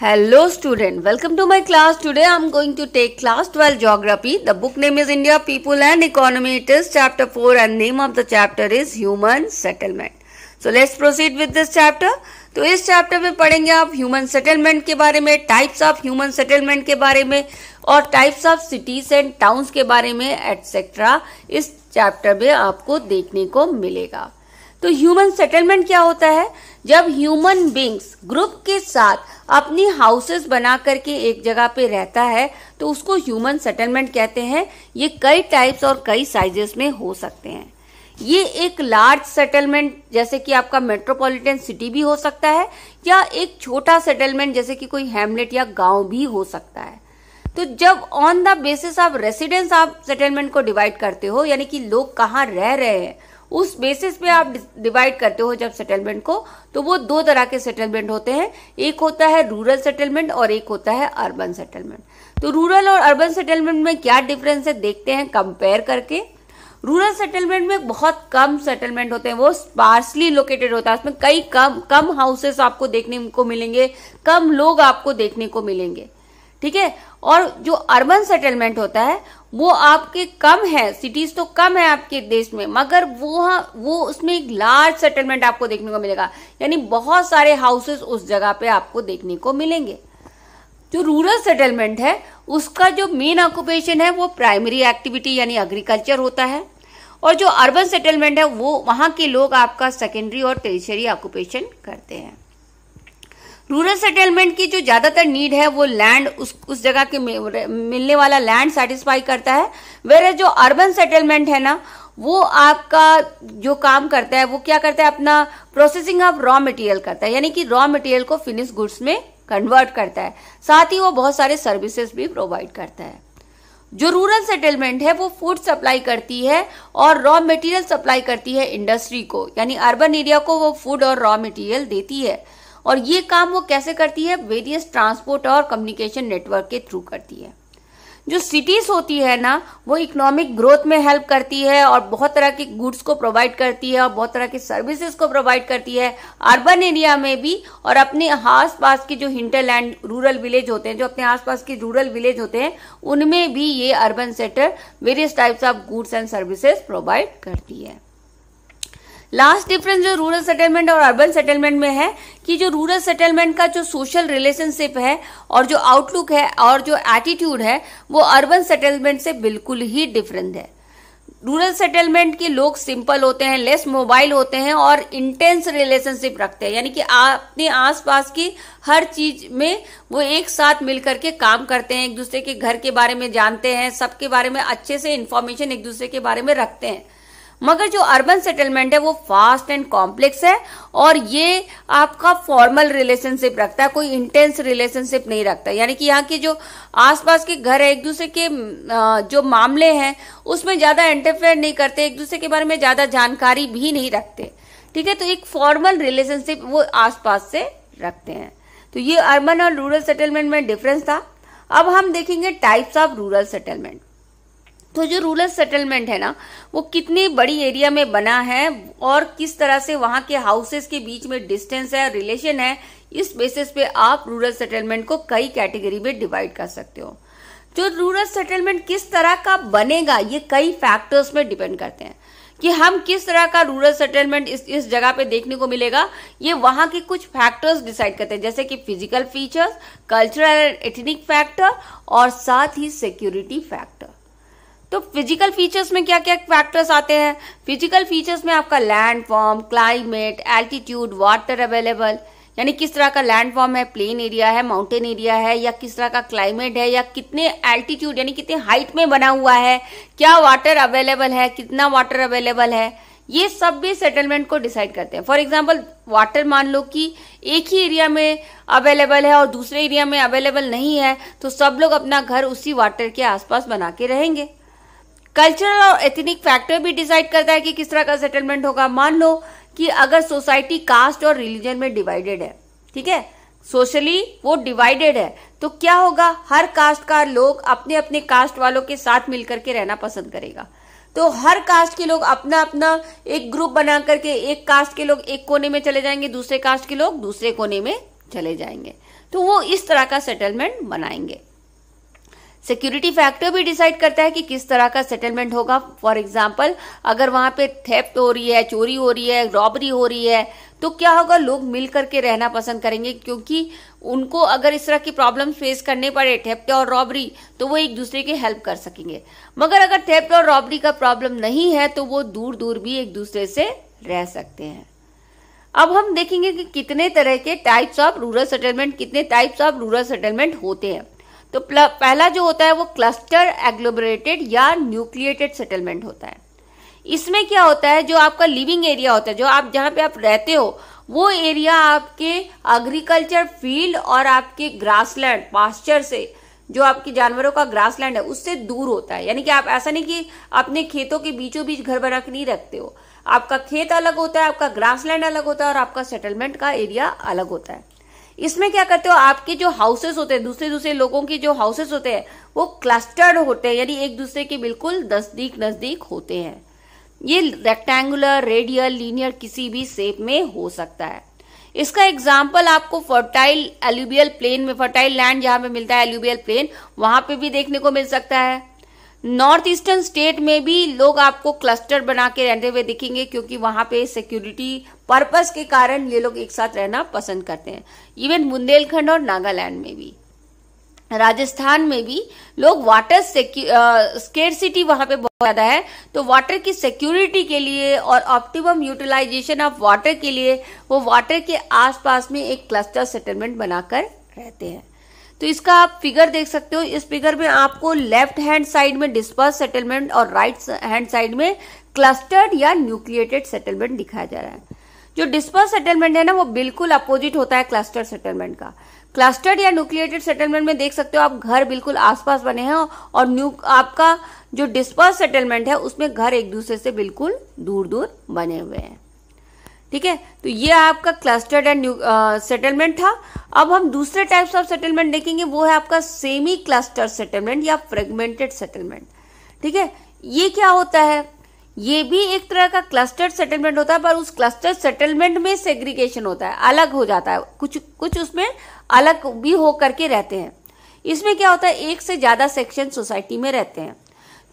hello student welcome to my class today I am going to take class twelve geography the book name is India people and economy it is chapter four and name of the chapter is human settlement so let's proceed with this chapter तो इस chapter में पढ़ेंगे आप human settlement के बारे में types of human settlement के बारे में और types of cities and towns के बारे में एटसेट्रा इस चैप्टर में आपको देखने को मिलेगा तो ह्यूमन सेटलमेंट क्या होता है जब ह्यूमन बींग्स ग्रुप के साथ अपनी हाउसेस बना करके एक जगह पे रहता है तो उसको ह्यूमन सेटलमेंट कहते हैं ये कई टाइप्स और कई साइजेस में हो सकते हैं ये एक लार्ज सेटलमेंट जैसे कि आपका मेट्रोपॉलिटन सिटी भी हो सकता है या एक छोटा सेटलमेंट जैसे कि कोई हेमलेट या गांव भी हो सकता है तो जब on the basis of residence आप सेटलमेंट को डिवाइड करते हो यानी कि लोग कहाँ रह रहे हैं उस बेसिस पे आप डिवाइड करते हो जब सेटलमेंट को तो वो दो तरह के सेटलमेंट होते हैं एक होता है रूरल सेटलमेंट और एक होता है अर्बन सेटलमेंट तो रूरल और अर्बन सेटलमेंट में क्या डिफरेंस है देखते हैं कंपेयर करके रूरल सेटलमेंट में बहुत कम सेटलमेंट होते हैं वो स्पार्सली लोकेटेड होता है उसमें कई कम कम हाउसेस आपको देखने को मिलेंगे कम लोग आपको देखने को मिलेंगे ठीक है और जो अर्बन सेटलमेंट होता है वो आपके कम है सिटीज तो कम है आपके देश में मगर वो वो उसमें एक लार्ज सेटलमेंट आपको देखने को मिलेगा यानी बहुत सारे हाउसेस उस जगह पे आपको देखने को मिलेंगे जो रूरल सेटलमेंट है उसका जो मेन ऑक्यूपेशन है वो प्राइमरी एक्टिविटी यानी एग्रीकल्चर होता है और जो अर्बन सेटलमेंट है वो वहाँ के लोग आपका सेकेंडरी और टेरिशरी ऑक्यूपेशन करते हैं रूरल सेटलमेंट की जो ज़्यादातर नीड है वो लैंड उस उस जगह के मिलने वाला लैंड सेटिस्फाई करता है वेर जो अर्बन सेटलमेंट है ना वो आपका जो काम करता है वो क्या करता है अपना प्रोसेसिंग ऑफ रॉ मटेरियल करता है यानी कि रॉ मटेरियल को फिनिश गुड्स में कन्वर्ट करता है साथ ही वो बहुत सारे सर्विसेज भी प्रोवाइड करता है जो रूरल सेटलमेंट है वो फूड सप्लाई करती है और रॉ मटेरियल सप्लाई करती है इंडस्ट्री को यानी अर्बन एरिया को वो फूड और रॉ मटेरियल देती है और ये काम वो कैसे करती है वेरियस ट्रांसपोर्ट और कम्युनिकेशन नेटवर्क के थ्रू करती है जो सिटीज होती है ना वो इकोनॉमिक ग्रोथ में हेल्प करती है और बहुत तरह के गुड्स को प्रोवाइड करती है और बहुत तरह की सर्विसेज को प्रोवाइड करती है अर्बन एरिया में भी और अपने आस पास के जो हिंटरलैंड रूरल विलेज होते हैं जो अपने आस पास के रूरल विलेज होते हैं उनमें भी ये urban sector various types of goods and services provide करती है लास्ट डिफरेंस जो रूरल सेटलमेंट और अर्बन सेटलमेंट में है कि जो रूरल सेटलमेंट का जो सोशल रिलेशनशिप है और जो आउटलुक है और जो एटीट्यूड है वो अर्बन सेटलमेंट से बिल्कुल ही डिफरेंट है रूरल सेटलमेंट के लोग सिंपल होते हैं लेस मोबाइल होते हैं और इंटेंस रिलेशनशिप रखते हैं यानी कि अपने आसपास की हर चीज में वो एक साथ मिलकर के काम करते हैं एक दूसरे के घर के बारे में जानते हैं सबके बारे में अच्छे से इन्फॉर्मेशन एक दूसरे के बारे में रखते हैं मगर जो अर्बन सेटलमेंट है वो फास्ट एंड कॉम्प्लेक्स है और ये आपका फॉर्मल रिलेशनशिप रखता है कोई इंटेंस रिलेशनशिप नहीं रखता यानी कि यहाँ के जो आसपास के घर है एक दूसरे के जो मामले हैं उसमें ज़्यादा इंटरफेयर नहीं करते एक दूसरे के बारे में ज़्यादा जानकारी भी नहीं रखते ठीक है तो एक फॉर्मल रिलेशनशिप वो आसपास से रखते हैं तो ये अर्बन और रूरल सेटलमेंट में डिफरेंस था अब हम देखेंगे टाइप्स ऑफ रूरल सेटलमेंट तो जो रूरल सेटलमेंट है ना वो कितनी बड़ी एरिया में बना है और किस तरह से वहां के हाउसेस के बीच में डिस्टेंस है रिलेशन है इस बेसिस पे आप रूरल सेटलमेंट को कई कैटेगरी में डिवाइड कर सकते हो जो रूरल सेटलमेंट किस तरह का बनेगा ये कई फैक्टर्स में डिपेंड करते हैं कि हम किस तरह का रूरल सेटलमेंट इस इस जगह पे देखने को मिलेगा ये वहां के कुछ फैक्टर्स डिसाइड करते हैं जैसे कि physical features cultural and ethnic factor और साथ ही सिक्योरिटी फैक्टर तो फिजिकल फीचर्स में क्या क्या फैक्टर्स आते हैं फिजिकल फीचर्स में आपका land form climate altitude water available यानी किस तरह का लैंड फॉर्म है प्लेन एरिया है माउंटेन एरिया है या किस तरह का क्लाइमेट है या कितने एल्टीट्यूड यानी कितने हाइट में बना हुआ है क्या वाटर अवेलेबल है कितना वाटर अवेलेबल है ये सब भी सेटलमेंट को डिसाइड करते हैं फॉर एग्जाम्पल वाटर मान लो कि एक ही एरिया में अवेलेबल है और दूसरे एरिया में अवेलेबल नहीं है तो सब लोग अपना घर उसी वाटर के आसपास बना के रहेंगे कल्चरल और एथनिक फैक्टर भी डिसाइड करता है कि किस तरह का सेटलमेंट होगा मान लो कि अगर सोसाइटी कास्ट और रिलीजन में डिवाइडेड है ठीक है सोशली वो डिवाइडेड है तो क्या होगा हर कास्ट का लोग अपने अपने कास्ट वालों के साथ मिलकर के रहना पसंद करेगा तो हर कास्ट के लोग अपना अपना एक ग्रुप बना करके एक कास्ट के लोग एक कोने में चले जाएंगे दूसरे कास्ट के लोग दूसरे कोने में चले जाएंगे तो वो इस तरह का सेटलमेंट बनाएंगे सिक्योरिटी फैक्टर भी डिसाइड करता है कि किस तरह का सेटलमेंट होगा फॉर एग्जाम्पल अगर वहां पे थेप्ट हो रही है चोरी हो रही है रॉबरी हो रही है तो क्या होगा लोग मिल करके रहना पसंद करेंगे क्योंकि उनको अगर इस तरह की प्रॉब्लम फेस करने पड़े थेप्ट और रॉबरी तो वो एक दूसरे की हेल्प कर सकेंगे मगर अगर थेप्ट और रॉबरी का प्रॉब्लम नहीं है तो वो दूर दूर भी एक दूसरे से रह सकते हैं अब हम देखेंगे कि कितने तरह के टाइप्स ऑफ रूरल सेटलमेंट कितने टाइप्स ऑफ रूरल सेटलमेंट होते हैं तो पहला जो होता है वो क्लस्टर एग्लोबरेटेड या न्यूक्लिएटेड सेटलमेंट होता है इसमें क्या होता है जो आपका लिविंग एरिया होता है जो आप जहां पे आप रहते हो वो एरिया आपके एग्रीकल्चर फील्ड और आपके ग्रासलैंड पास्चर से जो आपके जानवरों का ग्रासलैंड है उससे दूर होता है यानी कि आप ऐसा नहीं कि अपने खेतों के बीचों बीच घर बना के नहीं रखते हो आपका खेत अलग होता है आपका ग्रासलैंड अलग होता है और आपका सेटलमेंट का एरिया अलग होता है इसमें क्या करते हो आपके जो हाउसेस होते हैं दूसरे दूसरे लोगों के जो हाउसेस होते हैं वो क्लस्टर्ड होते हैं यानी एक दूसरे के बिल्कुल नज़दीक नज़दीक होते हैं ये रेक्टेंगुलर रेडियल लीनियर किसी भी शेप में हो सकता है इसका एग्जाम्पल आपको फर्टाइल एल्यूबियल प्लेन में फर्टाइल लैंड जहाँ पे मिलता है एल्यूबियल प्लेन वहां पे भी देखने को मिल सकता है नॉर्थ ईस्टर्न स्टेट में भी लोग आपको क्लस्टर बना के रहते हुए दिखेंगे क्योंकि वहां पे सिक्योरिटी पर्पस के कारण ये लोग एक साथ रहना पसंद करते हैं इवन बुंदेलखंड और नागालैंड में भी राजस्थान में भी लोग वाटर स्केरसिटी वहां पे बहुत ज्यादा है तो वाटर की सिक्योरिटी के लिए और ऑप्टिमम यूटिलाइजेशन ऑफ वाटर के लिए वो वाटर के आसपास में एक क्लस्टर सेटलमेंट बनाकर रहते हैं तो इसका आप फिगर देख सकते हो इस फिगर में आपको लेफ्ट हैंड साइड में डिस्पर्स सेटलमेंट और राइट हैंड साइड में क्लस्टर्ड या न्यूक्लिएटेड सेटलमेंट दिखाया जा रहा है जो डिस्पर्स सेटलमेंट है ना वो बिल्कुल अपोजिट होता है क्लस्टर सेटलमेंट का क्लस्टर्ड या न्यूक्लिएटेड सेटलमेंट में देख सकते हो आप घर बिल्कुल आसपास बने हैं और न्यू आपका जो डिस्पर्स सेटलमेंट है उसमें घर एक दूसरे से बिल्कुल दूर दूर बने हुए हैं ठीक है तो ये आपका क्लस्टर्ड एंड सेटलमेंट था अब हम दूसरे टाइप्स ऑफ सेटलमेंट देखेंगे वो है आपका सेमी क्लस्टर सेटलमेंट या फ्रेगमेंटेड सेटलमेंट ठीक है ये क्या होता है ये भी एक तरह का क्लस्टर्ड सेटलमेंट होता है पर उस क्लस्टर सेटलमेंट में सेग्रीगेशन होता है अलग हो जाता है कुछ कुछ उसमें अलग भी होकर के रहते हैं इसमें क्या होता है एक से ज्यादा सेक्शन सोसाइटी में रहते हैं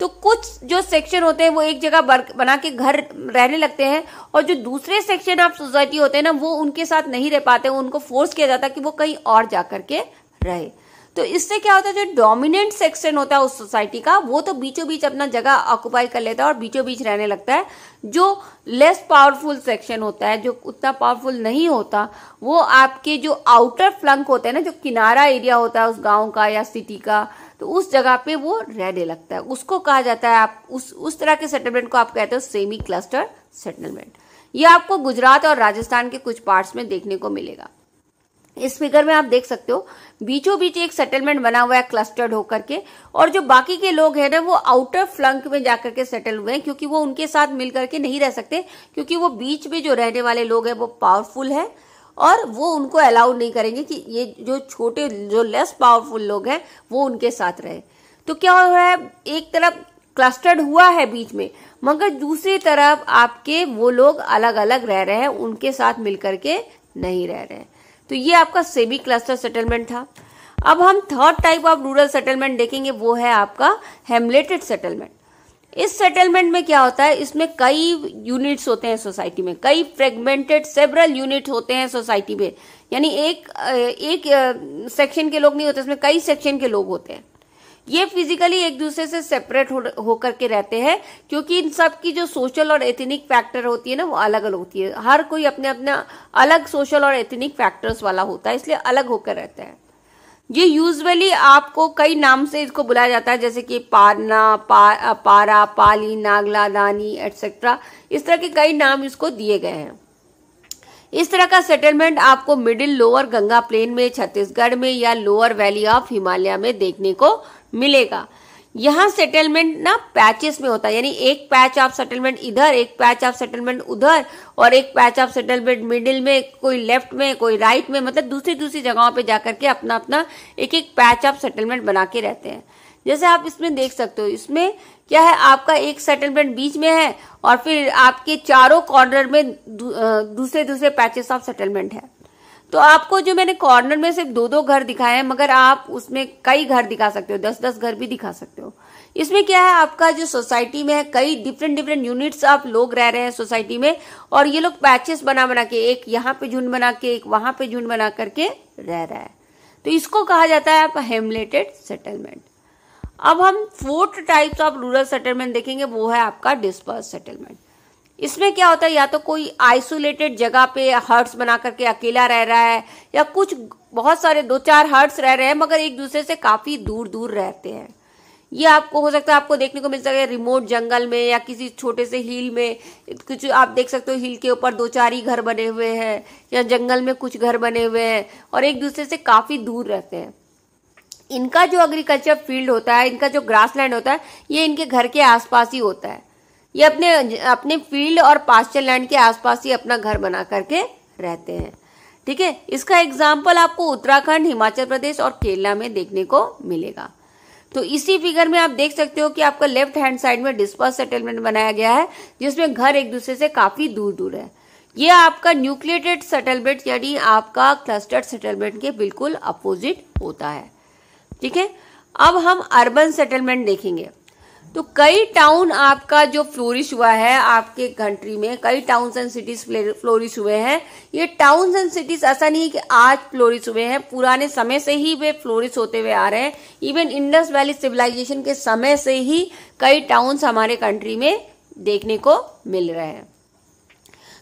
तो कुछ जो सेक्शन होते हैं वो एक जगह बना के घर रहने लगते हैं और जो दूसरे सेक्शन ऑफ सोसाइटी होते हैं ना वो उनके साथ नहीं रह पाते उनको फोर्स किया जाता है कि वो कहीं और जा करके रहे तो इससे क्या होता है जो डोमिनेंट सेक्शन होता है उस सोसाइटी का वो तो बीचों बीच अपना जगह ऑक्यूपाई कर लेता है और बीचों बीच रहने लगता है जो लेस पावरफुल सेक्शन होता है जो उतना पावरफुल नहीं होता वो आपके जो आउटर फ्लंक होते हैं ना जो किनारा एरिया होता है उस गाँव का या सिटी का तो उस जगह पे वो रहने लगता है उसको कहा जाता है आप उस उस तरह के सेटलमेंट को आप कहते हो सेमी क्लस्टर सेटलमेंट ये आपको गुजरात और राजस्थान के कुछ पार्ट्स में देखने को मिलेगा इस फिगर में आप देख सकते हो बीचों बीच एक सेटलमेंट बना हुआ है क्लस्टर्ड होकर के और जो बाकी के लोग हैं ना वो आउटर फ्लंक में जाकर के सेटल हुए हैं क्योंकि वो उनके साथ मिलकर के नहीं रह सकते क्योंकि वो बीच में जो रहने वाले लोग हैं वो पावरफुल है और वो उनको अलाउ नहीं करेंगे कि ये जो छोटे जो लेस पावरफुल लोग हैं वो उनके साथ रहे तो क्या हो रहा है एक तरफ क्लस्टर्ड हुआ है बीच में मगर दूसरी तरफ आपके वो लोग अलग अलग रह रहे हैं उनके साथ मिलकर के नहीं रह रहे हैं तो ये आपका सेबी क्लस्टर सेटलमेंट था अब हम third type of rural settlement देखेंगे वो है आपका हेमलेटेड सेटलमेंट इस सेटलमेंट में क्या होता है इसमें कई यूनिट्स होते हैं सोसाइटी में कई फ्रेगमेंटेड सेवरल यूनिट होते हैं सोसाइटी में यानी एक एक सेक्शन के लोग नहीं होते इसमें कई सेक्शन के लोग होते हैं ये फिजिकली एक दूसरे से सेपरेट होकर हो के रहते हैं क्योंकि इन सब की जो सोशल और एथनिक फैक्टर होती है ना वो अलग अलग होती है हर कोई अपने अपना अलग सोशल और एथनिक फैक्टर्स वाला होता है इसलिए अलग होकर रहता है ये यूजुअली आपको कई नाम से इसको बुलाया जाता है जैसे कि पारना पा, पारा पाली नागला दानी एटसेट्रा इस तरह के कई नाम इसको दिए गए हैं इस तरह का सेटलमेंट आपको मिडिल लोअर गंगा प्लेन में छत्तीसगढ़ में या लोअर वैली ऑफ हिमालय में देखने को मिलेगा यहाँ सेटलमेंट ना पैचेस में होता है यानी एक पैच ऑफ सेटलमेंट इधर एक पैच ऑफ सेटलमेंट उधर और एक पैच ऑफ सेटलमेंट मिडिल में कोई लेफ्ट में कोई राइट में मतलब दूसरी दूसरी जगहों पे जाकर के अपना अपना एक एक पैच ऑफ सेटलमेंट बना के रहते हैं जैसे आप इसमें देख सकते हो इसमें क्या है आपका एक सेटलमेंट बीच में है और फिर आपके चारों कॉर्नर में दूसरे दूसरे पैचेस ऑफ सेटलमेंट है तो आपको जो मैंने कॉर्नर में सिर्फ दो दो घर दिखाए हैं मगर आप उसमें कई घर दिखा सकते हो दस दस घर भी दिखा सकते हो इसमें क्या है आपका जो सोसाइटी में है कई डिफरेंट डिफरेंट यूनिट्स आप लोग रह रहे हैं सोसाइटी में और ये लोग पैचेस बना बना के एक यहाँ पे झुंड बना के एक वहां पे झुंड बना करके रह रहा है तो इसको कहा जाता है आप हेमलेटेड सेटलमेंट अब हम fourth types of rural settlement देखेंगे वो है आपका डिस्पर्स सेटलमेंट इसमें क्या होता है या तो कोई आइसोलेटेड जगह पे हर्ट्स बना करके अकेला रह रहा है या कुछ बहुत सारे दो चार हर्ट्स रह रहे हैं मगर एक दूसरे से काफ़ी दूर दूर रहते हैं ये आपको हो सकता है आपको देखने को मिल सके रिमोट जंगल में या किसी छोटे से हिल में कुछ आप देख सकते हो हिल के ऊपर दो चार ही घर बने हुए हैं या जंगल में कुछ घर बने हुए हैं और एक दूसरे से काफ़ी दूर रहते हैं इनका जो एग्रीकल्चर फील्ड होता है इनका जो ग्रासलैंड होता है ये इनके घर के आसपास ही होता है ये अपने अपने फील्ड और पास्चर लैंड के आसपास ही अपना घर बना करके रहते हैं ठीक है इसका एग्जाम्पल आपको उत्तराखंड हिमाचल प्रदेश और केरला में देखने को मिलेगा तो इसी फिगर में आप देख सकते हो कि आपका लेफ्ट हैंड साइड में डिस्पर्स सेटलमेंट बनाया गया है जिसमें घर एक दूसरे से काफी दूर दूर है यह आपका न्यूक्लिएटेड सेटलमेंट यानी आपका क्लस्टर्ड सेटलमेंट के बिल्कुल अपोजिट होता है ठीक है अब हम अर्बन सेटलमेंट देखेंगे तो कई टाउन आपका जो फ्लोरिश हुआ है आपके कंट्री में कई टाउन्स एंड सिटीज फ्लोरिश हुए हैं ये टाउन्स एंड सिटीज ऐसा नहीं कि आज फ्लोरिश हुए हैं पुराने समय से ही वे फ्लोरिश होते हुए आ रहे हैं इवन इंडस वैली सिविलाइजेशन के समय से ही कई टाउन्स हमारे कंट्री में देखने को मिल रहे हैं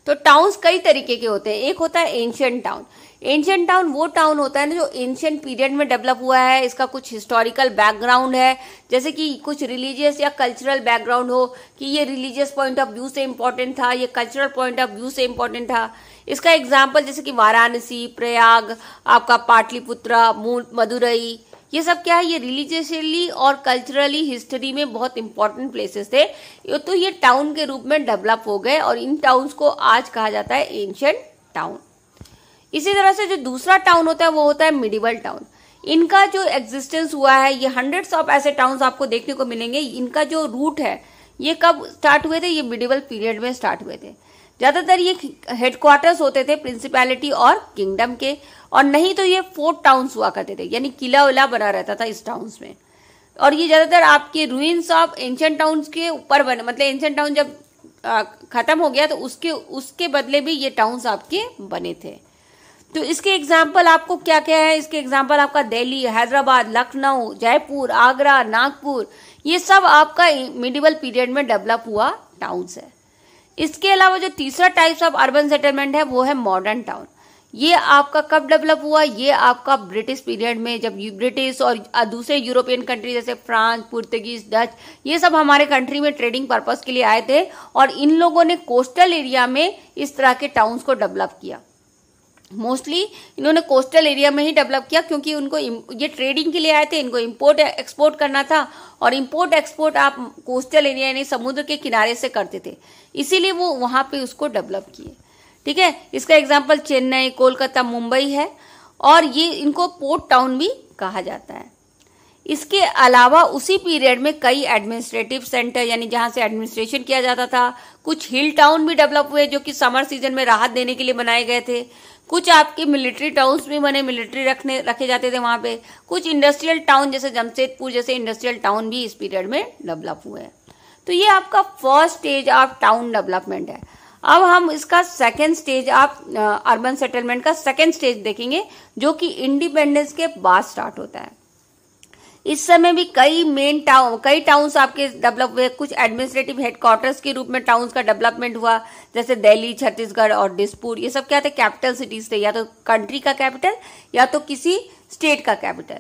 तो टाउन्स कई तरीके के होते हैं एक होता है एंशियंट टाउन एंशियंट टाउन वो टाउन होता है ना जो एंशियंट पीरियड में डेवलप हुआ है इसका कुछ हिस्टोरिकल बैकग्राउंड है जैसे कि कुछ रिलीजियस या कल्चरल बैकग्राउंड हो कि ये रिलीजियस पॉइंट ऑफ व्यू से इम्पोर्टेंट था ये कल्चरल पॉइंट ऑफ व्यू से इम्पोर्टेंट था इसका एग्जाम्पल जैसे कि वाराणसी प्रयाग आपका पाटलिपुत्रा मदुरई ये सब क्या है ये रिलीजियसली और कल्चरली हिस्ट्री में बहुत इंपॉर्टेंट प्लेसेस थे ये तो ये टाउन के रूप में डेवलप हो गए और इन टाउन्स को आज कहा जाता है एंशियंट टाउन इसी तरह से जो दूसरा टाउन होता है वो होता है मिडिवल टाउन इनका जो एग्जिस्टेंस हुआ है ये हंड्रेड्स ऑफ ऐसे टाउन्स आपको देखने को मिलेंगे इनका जो रूट है ये कब स्टार्ट हुए थे ये मिडिवल पीरियड में स्टार्ट हुए थे ज़्यादातर ये हेडक्वार्टर्स होते थे प्रिंसिपैलिटी और किंगडम के और नहीं तो ये फोर्ट टाउन्स हुआ करते थे यानी किला उला बना रहता था इस टाउन्स में और ये ज़्यादातर आपके रूइंस ऑफ एंशियंट टाउन्स के ऊपर बने मतलब एंशियंट टाउन जब ख़त्म हो गया तो उसके उसके बदले भी ये टाउन्स आपके बने थे तो इसके एग्जाम्पल आपको क्या क्या है इसके एग्जाम्पल आपका दिल्ली हैदराबाद लखनऊ जयपुर आगरा नागपुर ये सब आपका मिडिवल पीरियड में डेवलप हुआ टाउन्स है इसके अलावा जो तीसरा टाइप्स ऑफ अर्बन सेटलमेंट है वो है मॉडर्न टाउन ये आपका कब डेवलप हुआ ये आपका ब्रिटिश पीरियड में जब ब्रिटिश और दूसरे यूरोपियन कंट्री जैसे फ्रांस पुर्तगीज डच ये सब हमारे कंट्री में ट्रेडिंग पर्पज के लिए आए थे और इन लोगों ने कोस्टल एरिया में इस तरह के टाउन्स को डेवलप किया मोस्टली इन्होंने कोस्टल एरिया में ही डेवलप किया क्योंकि उनको ये ट्रेडिंग के लिए आए थे इनको इम्पोर्ट एक्सपोर्ट करना था और इम्पोर्ट एक्सपोर्ट आप कोस्टल एरिया यानी समुद्र के किनारे से करते थे इसीलिए वो वहाँ पे उसको डेवलप किए ठीक है इसका एग्जाम्पल चेन्नई कोलकाता मुंबई है और ये इनको पोर्ट टाउन भी कहा जाता है इसके अलावा उसी पीरियड में कई एडमिनिस्ट्रेटिव सेंटर यानी जहां से एडमिनिस्ट्रेशन किया जाता था कुछ हिल टाउन भी डेवलप हुए जो कि समर सीजन में राहत देने के लिए बनाए गए थे कुछ आपके मिलिट्री टाउन्स भी बने मिलिट्री रखने रखे जाते थे वहाँ पे कुछ इंडस्ट्रियल टाउन जैसे जमशेदपुर जैसे इंडस्ट्रियल टाउन भी इस पीरियड में डेवलप हुए हैं तो ये आपका first stage of town development है अब हम इसका second stage of urban settlement का सेकेंड स्टेज देखेंगे जो कि इंडिपेंडेंस के बाद स्टार्ट होता है इस समय भी कई मेन टाउन कई टाउन्स आपके डेवलप हुए कुछ एडमिनिस्ट्रेटिव हेडक्वार्टर्स के रूप में टाउन्स का डेवलपमेंट हुआ जैसे दिल्ली छत्तीसगढ़ और दिसपुर ये सब क्या थे कैपिटल सिटीज थे या तो कंट्री का कैपिटल या तो किसी स्टेट का कैपिटल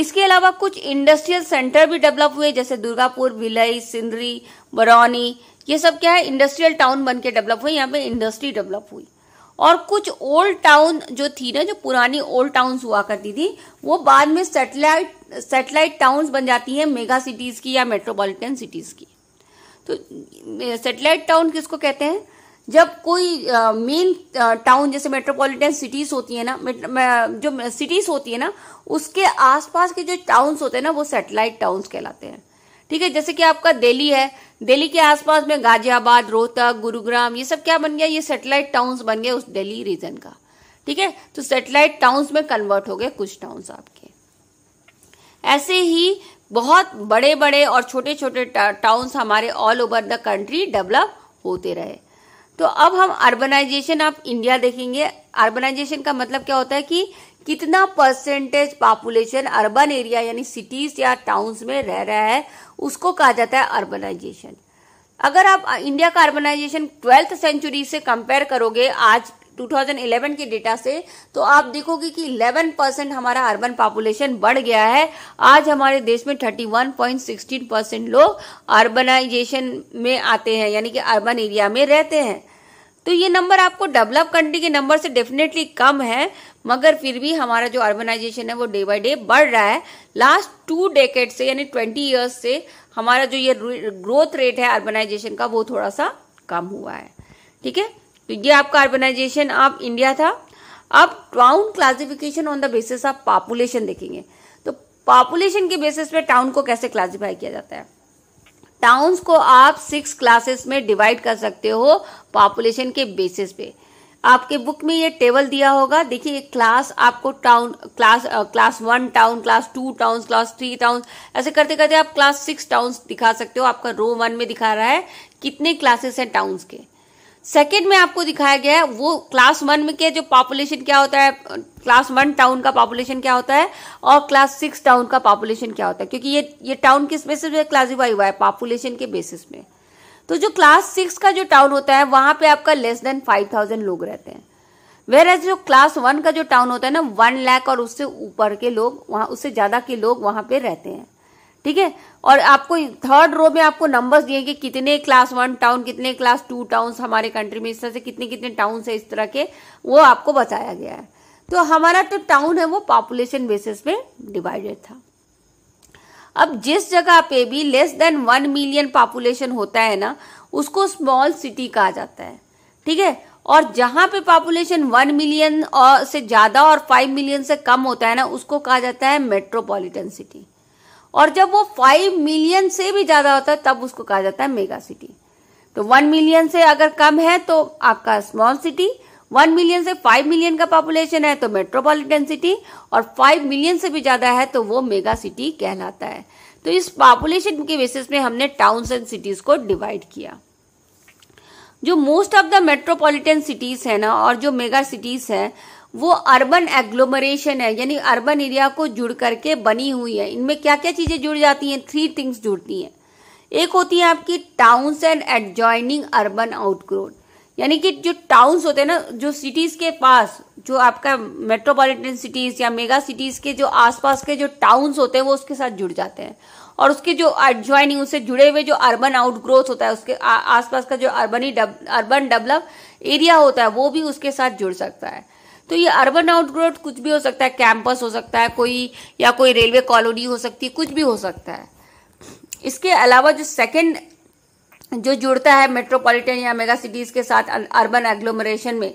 इसके अलावा कुछ इंडस्ट्रियल सेंटर भी डेवलप हुए जैसे दुर्गापुर भिलई सिंदरी बरौनी ये सब क्या है इंडस्ट्रियल टाउन बन के डेवलप हुए यहाँ पे इंडस्ट्री डेवलप हुई और कुछ ओल्ड टाउन जो थी ना जो पुरानी ओल्ड टाउन्स हुआ करती थी वो बाद में सेटेलाइट सेटेलाइट टाउन्स बन जाती हैं मेगा सिटीज़ की या मेट्रोपॉलिटन सिटीज़ की तो सेटेलाइट टाउन किसको कहते हैं जब कोई मेन टाउन जैसे मेट्रोपॉलिटन सिटीज़ होती है ना जो सिटीज़ होती है ना उसके आसपास के जो टाउन्स होते हैं ना वो सेटेलाइट टाउन्स कहलाते हैं ठीक है जैसे कि आपका दिल्ली है दिल्ली के आसपास में गाजियाबाद रोहतक गुरुग्राम ये सब क्या बन गया ये सेटेलाइट टाउन्स बन गए उस दिल्ली रीजन का ठीक है तो सेटेलाइट टाउन्स में कन्वर्ट हो गए कुछ टाउन्स आपके ऐसे ही बहुत बड़े बड़े और छोटे छोटे टाउन्स हमारे all over the country develop होते रहे तो अब हम अर्बनाइजेशन ऑफ इंडिया देखेंगे अर्बनाइजेशन का मतलब क्या होता है कि कितना परसेंटेज पॉपुलेशन अर्बन एरिया यानी सिटीज या टाउन्स में रह रहा है उसको कहा जाता है अर्बनाइजेशन अगर आप इंडिया का अर्बनाइजेशन ट्वेल्थ सेंचुरी से कंपेयर करोगे आज 2011 के डेटा से तो आप देखोगे कि 11 परसेंट हमारा अर्बन पॉपुलेशन बढ़ गया है आज हमारे देश में 31.16 परसेंट लोग अर्बनाइजेशन में आते हैं यानी कि अर्बन एरिया में रहते हैं तो ये नंबर आपको डेवलप कंट्री के नंबर से डेफिनेटली कम है मगर फिर भी हमारा जो अर्बनाइजेशन है वो डे बाय डे बढ़ रहा है लास्ट टू डेकेड से यानी ट्वेंटी ईयर्स से हमारा जो ये ग्रोथ रेट है अर्बनाइजेशन का वो थोड़ा सा कम हुआ है ठीक है तो ये आपका अर्बनाइजेशन ऑफ इंडिया था अब town classification on the basis of population देखेंगे तो पॉपुलेशन के बेसिस पे टाउन को कैसे क्लासिफाई किया जाता है टाउन्स को आप सिक्स क्लासेस में डिवाइड कर सकते हो पॉपुलेशन के बेसिस पे आपके बुक में ये टेबल दिया होगा देखिए क्लास आपको town class class one town class two town class three town ऐसे करते करते आप क्लास सिक्स टाउन दिखा सकते हो आपका रो वन में दिखा रहा है कितने क्लासेस हैं टाउन्स के सेकेंड में आपको दिखाया गया है वो क्लास वन में के जो पॉपुलेशन क्या होता है क्लास वन टाउन का पॉपुलेशन क्या होता है और क्लास सिक्स टाउन का पॉपुलेशन क्या होता है क्योंकि ये ये टाउन किस बेसिस पे क्लासीफाई हुआ है पॉपुलेशन के बेसिस में तो जो क्लास सिक्स का जो टाउन होता है वहां पे आपका लेस देन फाइव थाउजेंड लोग रहते हैं वेर एज जो क्लास वन का जो टाउन होता है ना वन लैख और उससे ऊपर के लोग वहां उससे ज्यादा के लोग वहां पे रहते हैं ठीक है और आपको थर्ड रो में आपको नंबर्स दिए कि कितने क्लास वन टाउन कितने क्लास टू टाउन हमारे कंट्री में इस तरह से कितने कितने टाउन है इस तरह के वो आपको बताया गया है तो हमारा जो तो टाउन है वो पॉपुलेशन बेसिस पे डिवाइडेड था अब जिस जगह पे भी less than one million population होता है ना उसको स्मॉल सिटी कहा जाता है ठीक है और जहां पे पॉपुलेशन वन मिलियन से ज्यादा और फाइव मिलियन से कम होता है ना उसको कहा जाता है मेट्रोपॉलिटन सिटी और जब वो फाइव मिलियन से भी ज्यादा होता है तब उसको कहा जाता है मेगा सिटी तो वन मिलियन से अगर कम है तो आपका स्मॉल सिटी वन मिलियन से फाइव मिलियन का पॉपुलेशन है तो मेट्रोपॉलिटन सिटी और फाइव मिलियन से भी ज्यादा है तो वो मेगा सिटी कहलाता है तो इस पॉपुलेशन के बेसिस में हमने टाउन्स एंड सिटीज को डिवाइड किया जो most of the metropolitan cities है ना और जो मेगा सिटीज है वो अर्बन एग्लोमरेशन है यानी अर्बन एरिया को जुड़ करके बनी हुई है इनमें क्या क्या चीज़ें जुड़ जाती हैं थ्री थिंग्स जुड़ती हैं एक होती है आपकी towns and adjoining urban outgrowth यानी कि जो टाउन्स होते हैं ना जो सिटीज़ के पास जो आपका मेट्रोपॉलिटन सिटीज़ या मेगा सिटीज़ के जो आसपास के जो टाउन्स होते हैं वो उसके साथ जुड़ जाते हैं और उसके जो एडजॉइनिंग उससे जुड़े हुए जो अर्बन आउटग्रोथ होता है उसके आसपास का जो अर्बनी डब, अर्बन डेवलप एरिया होता है वो भी उसके साथ जुड़ सकता है तो ये अर्बन आउटग्रोथ कुछ भी हो सकता है कैंपस हो सकता है कोई या कोई रेलवे कॉलोनी हो सकती है कुछ भी हो सकता है इसके अलावा जो सेकेंड जो जुड़ता है मेट्रोपॉलिटन या मेगा सिटीज़ के साथ अर्बन एग्लोमरेशन में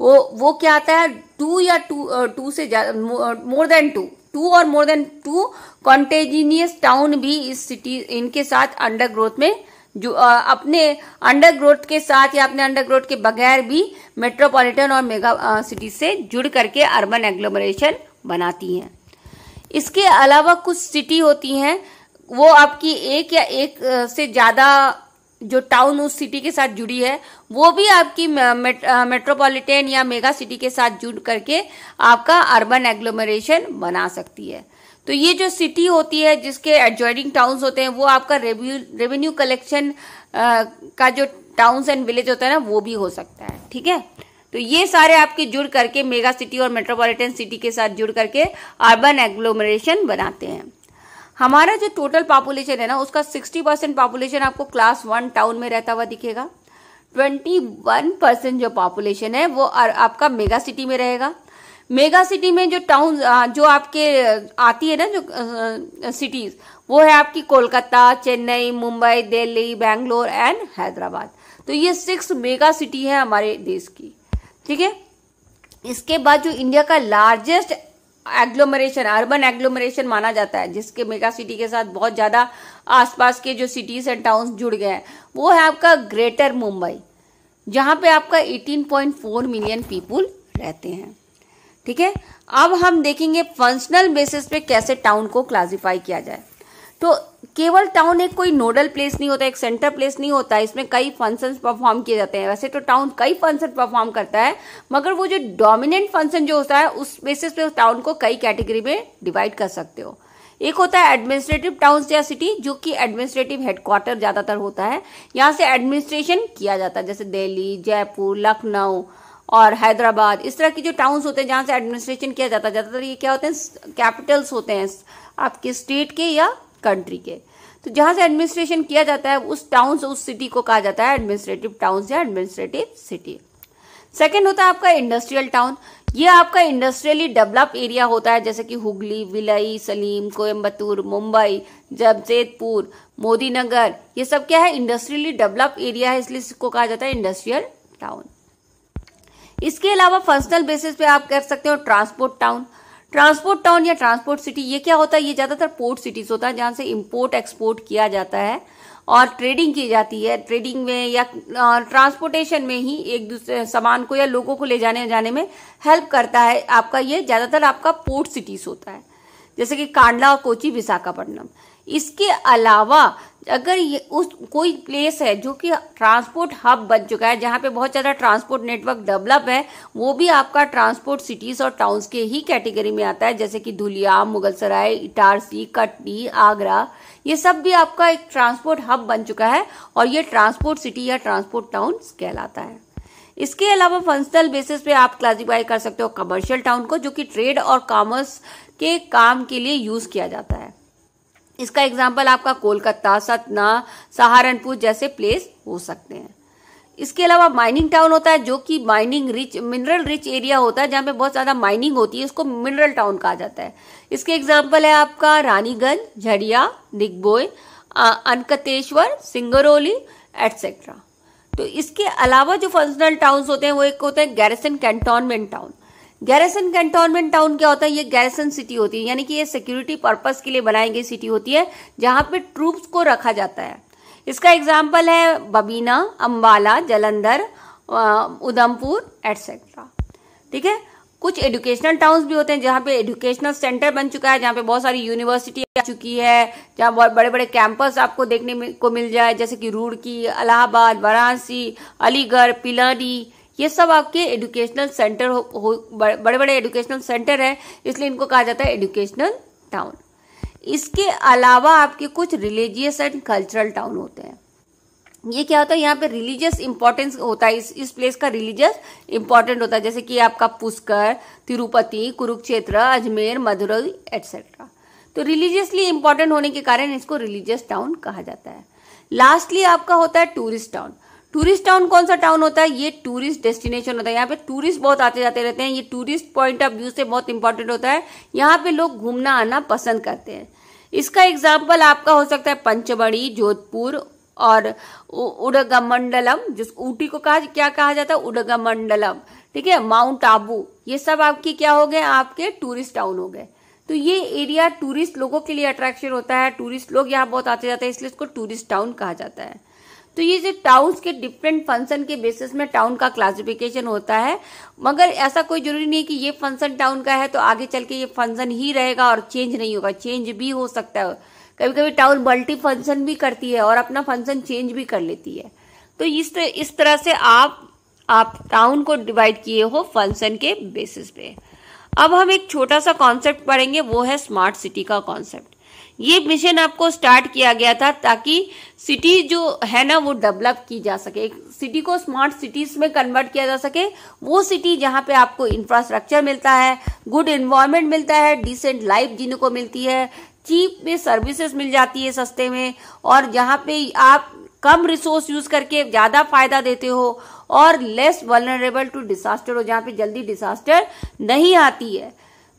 वो वो क्या आता है टू या टू टू uh, से मोर देन टू टू और more than two contiguous town भी इस सिटी इनके साथ अंडर ग्रोथ में जो अपने अंडर ग्रोथ के साथ या अपने अंडर ग्रोथ के बगैर भी मेट्रोपॉलिटन और मेगा सिटी से जुड़ करके अर्बन एग्लोमरेशन बनाती हैं इसके अलावा कुछ सिटी होती हैं वो आपकी एक या एक से ज़्यादा जो टाउन उस सिटी के साथ जुड़ी है वो भी आपकी मेट, मेट्रोपॉलिटन या मेगा सिटी के साथ जुड़ करके आपका अर्बन एग्लोमरेशन बना सकती है तो ये जो सिटी होती है जिसके एडजॉइनिंग टाउन्स होते हैं वो आपका रेव्यू रेवेन्यू कलेक्शन का जो टाउन्स एंड विलेज होता है ना वो भी हो सकता है ठीक है तो ये सारे आपके जुड़ करके मेगा सिटी और मेट्रोपॉलिटन सिटी के साथ जुड़ करके अर्बन एग्लोमरेशन बनाते हैं हमारा जो टोटल पॉपुलेशन है ना उसका 60 परसेंट पॉपुलेशन आपको क्लास वन टाउन में रहता हुआ दिखेगा 21 परसेंट जो पॉपुलेशन है वो आपका मेगा सिटी में रहेगा मेगा सिटी में जो टाउन जो आपके आती है ना जो सिटीज वो है आपकी कोलकाता चेन्नई मुंबई दिल्ली बैंगलोर एंड हैदराबाद तो ये सिक्स मेगा सिटी है हमारे देश की ठीक है इसके बाद जो इंडिया का लार्जेस्ट एग्लोमरेशन अर्बन एग्लोमरेशन माना जाता है जिसके मेगा सिटी के साथ बहुत ज़्यादा आसपास के जो सिटीज़ एंड टाउन्स जुड़ गए हैं वो है आपका ग्रेटर मुंबई जहाँ पे आपका 18.4 मिलियन पीपुल रहते हैं ठीक है अब हम देखेंगे फंक्शनल बेसिस पे कैसे टाउन को क्लासिफाई किया जाए तो केवल टाउन एक कोई नोडल प्लेस नहीं होता एक सेंटर प्लेस नहीं होता इसमें कई फंक्शन परफॉर्म किए जाते हैं वैसे तो टाउन कई फंक्शन परफॉर्म करता है मगर वो जो डोमिनेंट फंक्शन जो होता है उस बेसिस पे टाउन को कई कैटेगरी में डिवाइड कर सकते हो एक होता है एडमिनिस्ट्रेटिव टाउन या सिटी जो कि एडमिनिस्ट्रेटिव हेडक्वार्टर ज़्यादातर होता है यहाँ से एडमिनिस्ट्रेशन किया जाता है जैसे दिल्ली जयपुर लखनऊ और हैदराबाद इस तरह की जो टाउन्स होते हैं जहाँ से एडमिनिस्ट्रेशन किया जाता है ज़्यादातर ये क्या होते हैं कैपिटल्स होते हैं आपके स्टेट के या कंट्री के तो जहाँ से एडमिनिस्ट्रेशन किया जाता है उस टाउन से उस सिटी को कहा जाता है एडमिनिस्ट्रेटिव टाउन या एडमिनिस्ट्रेटिव सिटी सेकेंड होता है आपका इंडस्ट्रियल टाउन ये आपका इंडस्ट्रियली डेवलप एरिया होता है जैसे कि हुगली विलई सलीम कोयम्बतूर मुंबई जमशेदपुर मोदी नगर ये सब क्या है इंडस्ट्रियली डेवलप एरिया है इसलिए इसको कहा जाता है इंडस्ट्रियल टाउन इसके अलावा फंक्शनल बेसिस पे आप कर सकते हो ट्रांसपोर्ट टाउन ट्रांसपोर्ट टाउन या ट्रांसपोर्ट सिटी ये क्या होता है ये ज्यादातर पोर्ट सिटीज होता है जहां से इम्पोर्ट एक्सपोर्ट किया जाता है और ट्रेडिंग की जाती है ट्रेडिंग में या ट्रांसपोर्टेशन में ही एक दूसरे सामान को या लोगों को ले जाने जाने में हेल्प करता है आपका ये ज्यादातर आपका पोर्ट सिटीज होता है जैसे कि कांडला और कोची विशाखापट्टनम इसके अलावा अगर ये उस कोई प्लेस है जो कि ट्रांसपोर्ट हब बन चुका है जहाँ पे बहुत ज़्यादा ट्रांसपोर्ट नेटवर्क डेवलप है वो भी आपका ट्रांसपोर्ट सिटीज़ और टाउन्स के ही कैटेगरी में आता है जैसे कि धुलिया मुगलसराय इटारसी कटनी आगरा ये सब भी आपका एक ट्रांसपोर्ट हब बन चुका है और ये ट्रांसपोर्ट सिटी या ट्रांसपोर्ट टाउन कहलाता है इसके अलावा फंक्शनल बेसिस पे आप क्लासिफाई कर सकते हो कमर्शियल टाउन को जो कि ट्रेड और कॉमर्स के काम के लिए यूज किया जाता है इसका एग्जाम्पल आपका कोलकाता सतना सहारनपुर जैसे प्लेस हो सकते हैं इसके अलावा माइनिंग टाउन होता है जो कि mining rich mineral rich area होता है जहाँ पे बहुत ज़्यादा माइनिंग होती है इसको मिनरल टाउन कहा जाता है इसके एग्जाम्पल है आपका रानीगंज झड़िया दिग्बोय अनकतेश्वर सिंगरौली एटसेट्रा तो इसके अलावा जो फंक्शनल टाउन्स होते हैं वो एक होते हैं garrison cantonment town garrison cantonment town क्या होता है ये गैरसन सिटी होती है यानी कि ये सिक्योरिटी पर्पज के लिए बनाई गई सिटी होती है जहाँ पे ट्रूप्स को रखा जाता है इसका एग्जाम्पल है बबीना अम्बाला जलंधर उधमपुर एटसेट्रा ठीक है कुछ एजुकेशनल टाउन्स भी होते हैं जहाँ पे एजुकेशनल सेंटर बन चुका है जहाँ पे बहुत सारी यूनिवर्सिटी आ चुकी है जहाँ बहुत बड़े बड़े कैंपस आपको देखने को मिल जाए जैसे कि रूड़की इलाहाबाद वाराणसी अलीगढ़ पिलानी ये सब आपके एजुकेशनल सेंटर हो, हो बड़े बड़े एजुकेशनल सेंटर हैं इसलिए इनको कहा जाता है एजुकेशनल टाउन इसके अलावा आपके कुछ रिलीजियस एंड कल्चरल टाउन होते हैं ये क्या होता है यहाँ पे रिलीजियस इंपॉर्टेंस होता है इस इस प्लेस का रिलीजियस इंपॉर्टेंट होता है जैसे कि आपका पुष्कर तिरुपति कुरुक्षेत्र अजमेर मदुरई एटसेट्रा तो रिलीजियसली इंपॉर्टेंट होने के कारण इसको रिलीजियस टाउन कहा जाता है लास्टली आपका होता है टूरिस्ट टाउन टूरिस्ट टाउन कौन सा टाउन होता है ये टूरिस्ट डेस्टिनेशन होता है यहाँ पे टूरिस्ट बहुत आते जाते रहते हैं ये टूरिस्ट पॉइंट ऑफ व्यू से बहुत इंपॉर्टेंट होता है यहाँ पे लोग घूमना आना पसंद करते हैं इसका एग्जाम्पल आपका हो सकता है पंचमढ़ी जोधपुर और उडगमंडलम जिस ऊटी को कहा क्या कहा जाता है उडगमंडलम ठीक है माउंट आबू ये सब आपके क्या हो गए आपके टूरिस्ट टाउन हो गए तो ये एरिया टूरिस्ट लोगों के लिए अट्रैक्शन होता है टूरिस्ट लोग यहाँ बहुत आते जाते हैं इसलिए इसको टूरिस्ट टाउन कहा जाता है तो ये जो टाउन्स के डिफरेंट फंक्शन के बेसिस में टाउन का क्लासिफिकेशन होता है मगर ऐसा कोई जरूरी नहीं कि ये फंक्शन टाउन का है तो आगे चल के ये फंक्शन ही रहेगा और चेंज नहीं होगा चेंज भी हो सकता है कभी कभी टाउन मल्टी फंक्शन भी करती है और अपना फंक्शन चेंज भी कर लेती है तो इस तर, इस तरह से आप आप टाउन को डिवाइड किए हो फंक्शन के बेसिस पे अब हम एक छोटा सा कॉन्सेप्ट पढ़ेंगे वो है स्मार्ट सिटी का कॉन्सेप्ट ये मिशन आपको स्टार्ट किया गया था ताकि सिटी जो है ना वो डेवलप की जा सके सिटी को स्मार्ट सिटीज में कन्वर्ट किया जा सके वो सिटी जहाँ पे आपको इंफ्रास्ट्रक्चर मिलता है गुड इन्वायरमेंट मिलता है डिसेंट लाइफ जीने को मिलती है चीप में सर्विसेज मिल जाती है सस्ते में और जहाँ पे आप कम रिसोर्स यूज करके ज्यादा फायदा देते हो और लेस वनरेबल टू डिसास्टर हो जहाँ पे जल्दी डिसास्टर नहीं आती है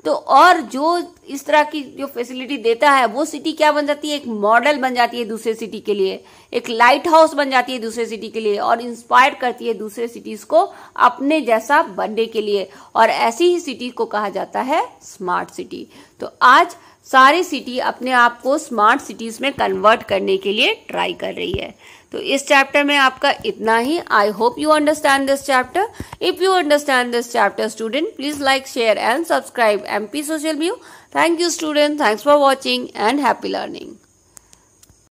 तो और जो इस तरह की जो फैसिलिटी देता है वो सिटी क्या बन जाती है एक मॉडल बन जाती है दूसरे सिटी के लिए एक लाइट हाउस बन जाती है दूसरे सिटी के लिए और इंस्पायर करती है दूसरे सिटीज को अपने जैसा बनने के लिए और ऐसी ही सिटी को कहा जाता है स्मार्ट सिटी तो आज सारी सिटी अपने आप को स्मार्ट सिटीज में कन्वर्ट करने के लिए ट्राई कर रही है तो इस चैप्टर में आपका इतना ही I hope you understand this chapter if you understand this chapter student please like share and subscribe M P social view thank you student thanks for watching and happy learning